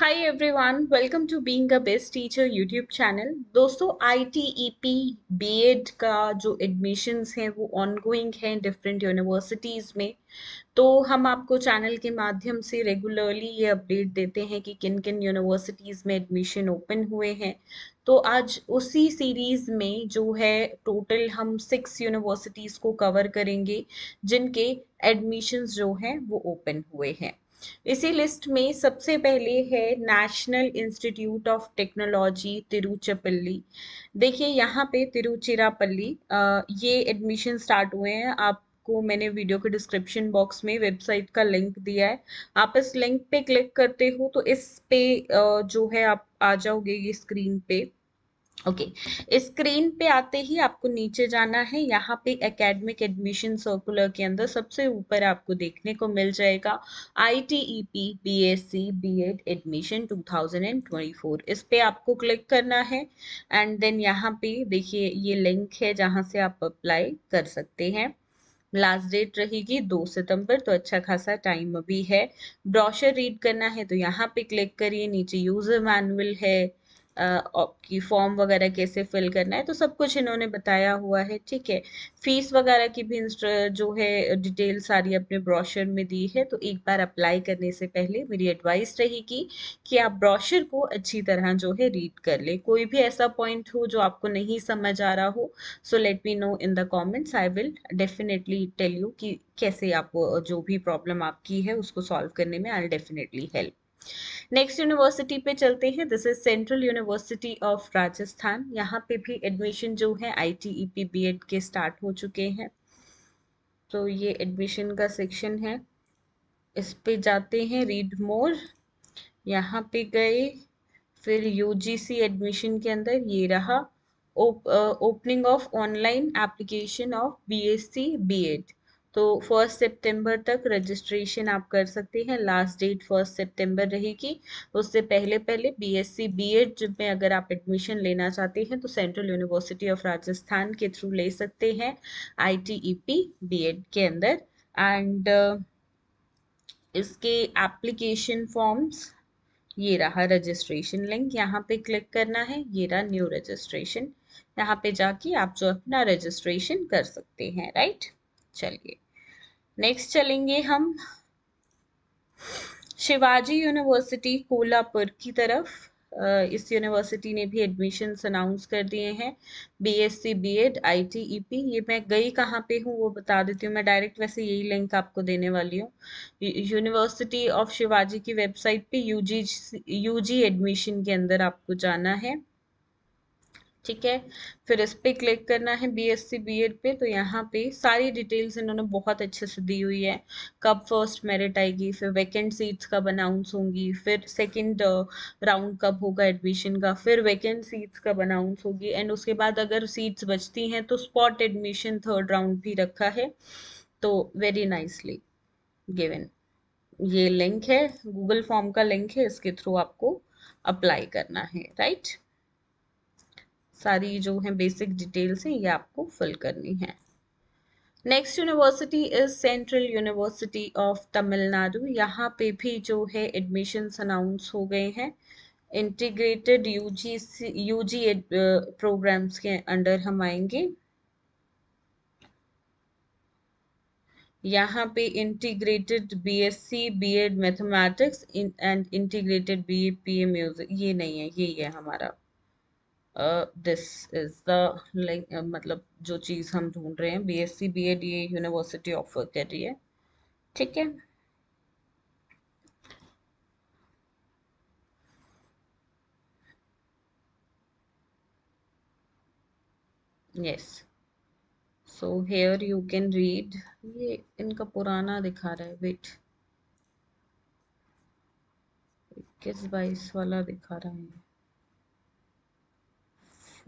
Hi everyone welcome to being a best teacher YouTube channel दोस्तों I T E P B Ed का जो admissions हैं वो ongoing हैं डिफरेंट यूनिवर्सिटीज़ में तो हम आपको चैनल के माध्यम से रेगुलरली ये अपडेट देते हैं कि किन किन यूनिवर्सिटीज़ में एडमिशन ओपन हुए हैं तो आज उसी सीरीज़ में जो है टोटल हम सिक्स यूनिवर्सिटीज़ को कवर करेंगे जिनके एडमिशन्स जो हैं वो ओपन हुए हैं इसी लिस्ट में सबसे पहले है National Institute of Technology Tiruchirappalli देखिए यहाँ पे तिरुचिरापल्ली ये एडमिशन स्टार्ट हुए हैं आप आपको मैंने वीडियो के डिस्क्रिप्शन बॉक्स में वेबसाइट का लिंक दिया है आप इस लिंक पे क्लिक करते हो तो इस पे जो है आप आ जाओगे ये स्क्रीन पे ओके okay. स्क्रीन पे आते ही आपको नीचे जाना है यहाँ पे एकेडमिक एडमिशन सर्कुलर के अंदर सबसे ऊपर आपको देखने को मिल जाएगा I T E P B S C B Ed admission two thousand and twenty four इस पर आपको क्लिक करना है एंड देन यहाँ पे देखिए ये लिंक है जहाँ से आप अप्लाई कर सकते हैं लास्ट डेट रहेगी दो सितंबर तो अच्छा खासा टाइम अभी है ब्रॉशर रीड करना है तो यहाँ पे क्लिक करिए नीचे यूजर मैनुअल है की फॉर्म वगैरह कैसे फिल करना है तो सब कुछ इन्होंने बताया हुआ है ठीक है फीस वगैरह की भी जो है डिटेल सारी अपने ब्रॉशर में दी है तो एक बार अप्लाई करने से पहले मेरी एडवाइस रहेगी कि आप ब्रॉशर को अच्छी तरह जो है रीड कर ले कोई भी ऐसा पॉइंट हो जो आपको नहीं समझ आ रहा हो so let me know in the comments I will definitely tell you कि कैसे आप जो भी प्रॉब्लम आपकी है उसको सॉल्व करने में I definitely help next university पे चलते हैं this is Central University of Rajasthan यहाँ पे भी एडमिशन जो है I T E P B Ed के स्टार्ट हो चुके हैं तो ये एडमिशन का सेक्शन है इस पे जाते हैं रीड मोर यहाँ पे गए फिर यूजीसी एडमिशन के अंदर ये रहा opening of online application of BSc BEd तो फर्स्ट सितंबर तक रजिस्ट्रेशन आप कर सकते हैं लास्ट डेट फर्स्ट सितंबर रहेगी उससे पहले पहले बीएससी बीएड में अगर आप एडमिशन लेना चाहते हैं तो सेंट्रल यूनिवर्सिटी ऑफ राजस्थान के थ्रू ले सकते हैं आईटीईपी बीएड e के अंदर एंड uh, इसके एप्लीकेशन फॉर्म्स ये रहा रजिस्ट्रेशन लिंक यहाँ पे क्लिक करना है ये रहा न्यू रजिस्ट्रेशन यहाँ पे जाके आप जो अपना रजिस्ट्रेशन कर सकते हैं राइट right? चलिए नेक्स्ट चलेंगे हम शिवाजी यूनिवर्सिटी कोल्हापुर की तरफ इस यूनिवर्सिटी ने भी एडमिशन्स अनाउंस कर दिए हैं बीएससी बीएड आईटीईपी ये मैं गई कहाँ पे हूँ वो बता देती हूँ मैं डायरेक्ट वैसे यही लिंक आपको देने वाली हूँ यूनिवर्सिटी ऑफ शिवाजी की वेबसाइट पे यूजी यूजी एडमिशन के अंदर आपको जाना है ठीक है फिर इस पर क्लिक करना है B S C B Ed पे तो यहाँ पे सारी डिटेल्स इन्होंने बहुत अच्छे से दी हुई है कब फर्स्ट मेरिट आएगी फिर वैकेंट सीट्स कब अनाउंस होंगी फिर सेकंड राउंड uh, कब होगा एडमिशन का फिर वैकेंट सीट्स कब अनाउंस होगी एंड उसके बाद अगर सीट्स बचती हैं तो स्पॉट एडमिशन थर्ड राउंड भी रखा है तो वेरी नाइसली गिवेन ये लिंक है गूगल फॉर्म का लिंक है इसके थ्रू आपको अप्लाई करना है राइट right? सारी जो है बेसिक डिटेल्स हैं ये आपको फिल करनी है next university is Central University of Tamil Nadu यहाँ पे भी जो है एडमिशन्स अनाउंस हो गए हैं इंटीग्रेटेड यूजीसी यूजी प्रोग्राम्स के अंडर हम आएंगे यहाँ पे integrated BSc BEd mathematics and integrated A music ये नहीं है ये है हमारा दिस इज़ द लाइक मतलब जो चीज़ हम ढूंढ रहे हैं B S C B A D A university offer कर रही है ठीक है yes so here you can read ये इनका पुराना दिखा रहा है वेट इक्कीस बाईस वाला दिखा रहा है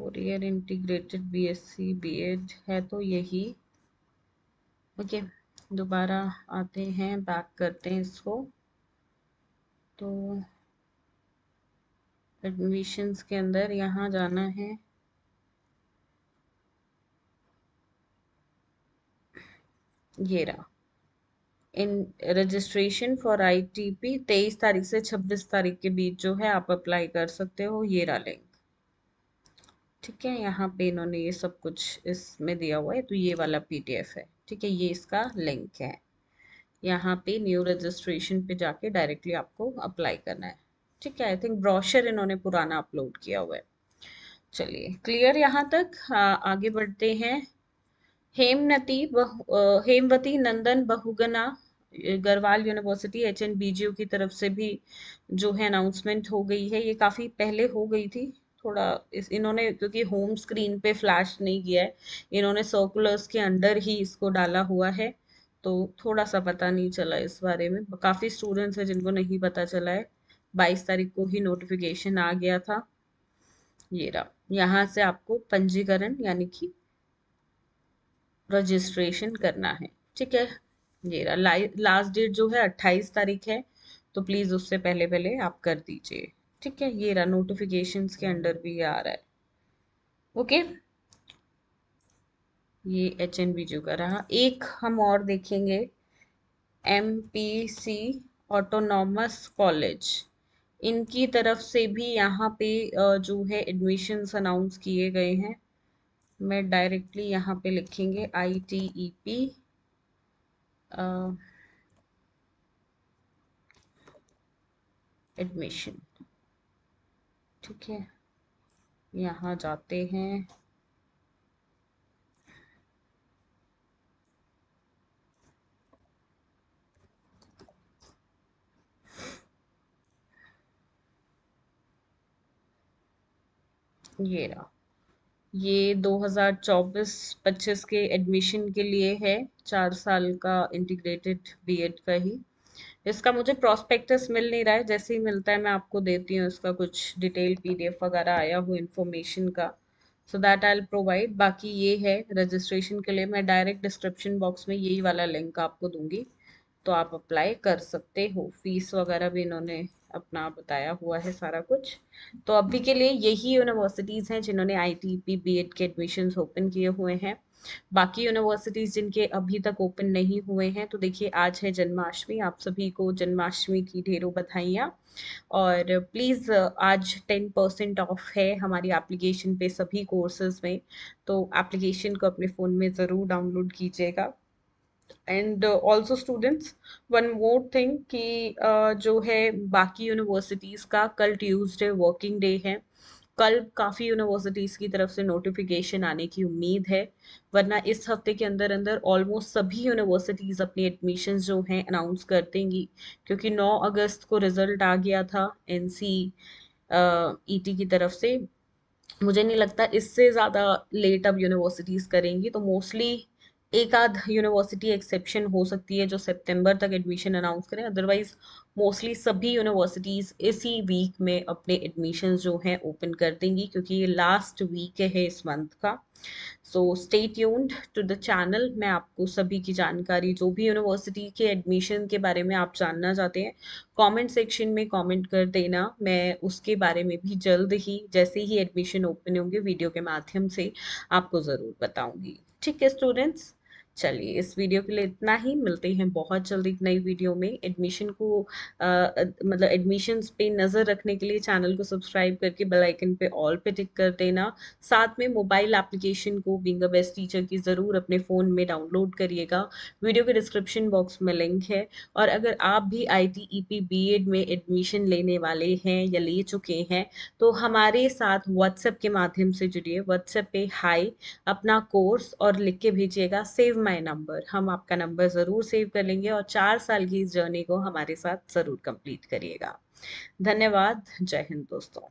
four year integrated BSc BEd है तो यही ओके दोबारा आते हैं बैक करते हैं इसको तो एडमिशन्स के अंदर यहाँ जाना है ये रहा इन रजिस्ट्रेशन फॉर आईटीपी तेईस तारीख से छब्बीस तारीख के बीच जो है आप अप्लाई कर सकते हो ये रहा लिंक ठीक है यहाँ पे इन्होंने ये सब कुछ इसमें दिया हुआ है तो ये वाला पीटीएफ है ठीक है ये इसका लिंक है यहाँ पे न्यू रजिस्ट्रेशन पे जाके डायरेक्टली आपको अप्लाई करना है ठीक है आई थिंक ब्रॉशर इन्होंने पुराना अपलोड किया हुआ है चलिए क्लियर यहाँ तक आ, आगे बढ़ते हैं हेमनती बहु Hemwati Nandan Bahuguna Garhwal university H N B की तरफ से भी जो है अनाउंसमेंट हो गई है ये काफ़ी पहले हो गई थी थोड़ा इस इन्होंने क्योंकि होम स्क्रीन पे फ्लैश नहीं किया है इन्होंने सर्कुलर्स के अंडर ही इसको डाला हुआ है तो थोड़ा सा पता नहीं चला इस बारे में काफ़ी स्टूडेंट्स हैं जिनको नहीं पता चला है बाईस तारीख को ही नोटिफिकेशन आ गया था ये रहा यहाँ से आपको पंजीकरण यानी कि रजिस्ट्रेशन करना है ठीक है ये रहा लास्ट डेट जो है अट्ठाईस तारीख है तो प्लीज़ उससे पहले पहले आप कर दीजिए ठीक है ये रहा नोटिफिकेशन के अंडर भी आ रहा है ओके ये एच एन बी का रहा एक हम और देखेंगे M P C autonomous college इनकी तरफ से भी यहाँ पे जो है एडमिशन्स अनाउंस किए गए हैं मैं डायरेक्टली यहाँ पे लिखेंगे I T E P admission ठीक है यहाँ जाते हैं ये रहा ये 2024-25 के एडमिशन के लिए है चार साल का इंटीग्रेटेड बीएड का ही इसका मुझे प्रोस्पेक्टस मिल नहीं रहा है जैसे ही मिलता है मैं आपको देती हूँ इसका कुछ डिटेल पीडीएफ वगैरह आया हुआ इन्फॉर्मेशन का सो दैट आई प्रोवाइड बाकी ये है रजिस्ट्रेशन के लिए मैं डायरेक्ट डिस्क्रिप्शन बॉक्स में यही वाला लिंक आपको दूंगी तो आप अप्लाई कर सकते हो फीस वगैरह भी इन्होंने अपना बताया हुआ है सारा कुछ तो अभी के लिए यही यूनिवर्सिटीज़ हैं जिन्होंने I T P B Ed के एडमिशन ओपन किए हुए हैं बाकी यूनिवर्सिटीज़ जिनके अभी तक ओपन नहीं हुए हैं तो देखिए आज है जन्माष्टमी आप सभी को जन्माष्टमी की ढेरों बधाइयाँ और प्लीज़ आज टेन परसेंट ऑफ है हमारी एप्लीकेशन पे सभी कोर्सेज में तो एप्लीकेशन को अपने फ़ोन में ज़रूर डाउनलोड कीजिएगा and also students one more thing कि जो है बाकी यूनिवर्सिटीज़ का कल ट्यूसडे वर्किंग डे है कल काफ़ी यूनिवर्सिटीज़ की तरफ से नोटिफिकेशन आने की उम्मीद है वरना इस हफ्ते के अंदर अंदर ऑलमोस्ट सभी यूनिवर्सिटीज़ अपनी एडमिशन जो हैं अनाउंस कर देंगी क्योंकि 9 अगस्त को रिज़ल्ट आ गया था एन सी ईटी की तरफ से मुझे नहीं लगता इससे ज़्यादा लेट अब यूनिवर्सिटीज़ करेंगी तो मोस्टली एक आध यूनिवर्सिटी एक्सेप्शन हो सकती है जो सितंबर तक एडमिशन अनाउंस करें अदरवाइज मोस्टली सभी यूनिवर्सिटीज़ इसी वीक में अपने एडमिशन जो हैं ओपन कर देंगी क्योंकि ये लास्ट वीक है इस मंथ का so stay tuned to the channel मैं आपको सभी की जानकारी जो भी यूनिवर्सिटी के एडमिशन के बारे में आप जानना चाहते हैं कमेंट सेक्शन में कमेंट कर देना मैं उसके बारे में भी जल्द ही जैसे ही एडमिशन ओपन होंगे वीडियो के माध्यम से आपको ज़रूर बताऊंगी ठीक है स्टूडेंट्स चलिए इस वीडियो के लिए इतना ही मिलते हैं बहुत जल्दी एक नई वीडियो में एडमिशन को आ, मतलब एडमिशन्स पे नज़र रखने के लिए चैनल को सब्सक्राइब करके बेल आइकन पे ऑल पे टिक कर देना साथ में मोबाइल एप्लीकेशन को बिंग बेस्ट टीचर की ज़रूर अपने फ़ोन में डाउनलोड करिएगा वीडियो के डिस्क्रिप्शन बॉक्स में लिंक है और अगर आप भी आई टी e में एडमिशन लेने वाले हैं या ले चुके हैं तो हमारे साथ व्हाट्सएप के माध्यम से जुड़िए व्हाट्सएप पे हाई अपना कोर्स और लिख के भेजिएगा सेव माय नंबर हम आपका नंबर ज़रूर सेव कर लेंगे और चार साल की इस जर्नी को हमारे साथ ज़रूर कंप्लीट करिएगा धन्यवाद जय हिंद दोस्तों